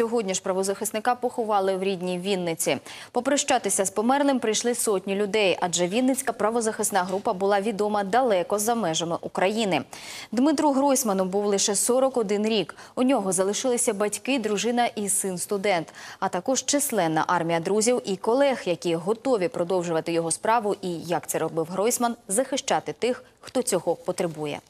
Сьогодні ж правозахисника поховали в рідній Вінниці. Попрощатися з померлим прийшли сотні людей, адже Вінницька правозахисна група була відома далеко за межами України. Дмитру Гройсману був лише 41 рік. У нього залишилися батьки, дружина і син студент, а також численна армія друзів і колег, які готові продовжувати його справу і як це робив Гройсман, захищати тих, хто цього потребує.